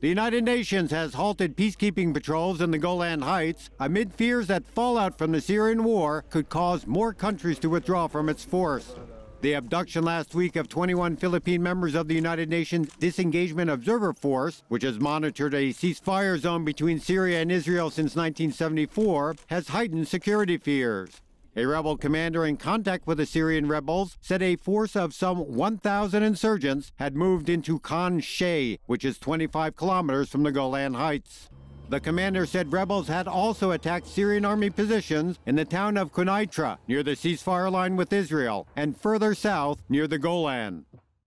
The United Nations has halted peacekeeping patrols in the Golan Heights amid fears that fallout from the Syrian war could cause more countries to withdraw from its force. The abduction last week of 21 Philippine members of the United Nations Disengagement Observer Force, which has monitored a ceasefire zone between Syria and Israel since 1974, has heightened security fears. A rebel commander in contact with the Syrian rebels said a force of some 1,000 insurgents had moved into Khan Shay, which is 25 kilometers from the Golan Heights. The commander said rebels had also attacked Syrian army positions in the town of Kunaitra near the ceasefire line with Israel and further south near the Golan.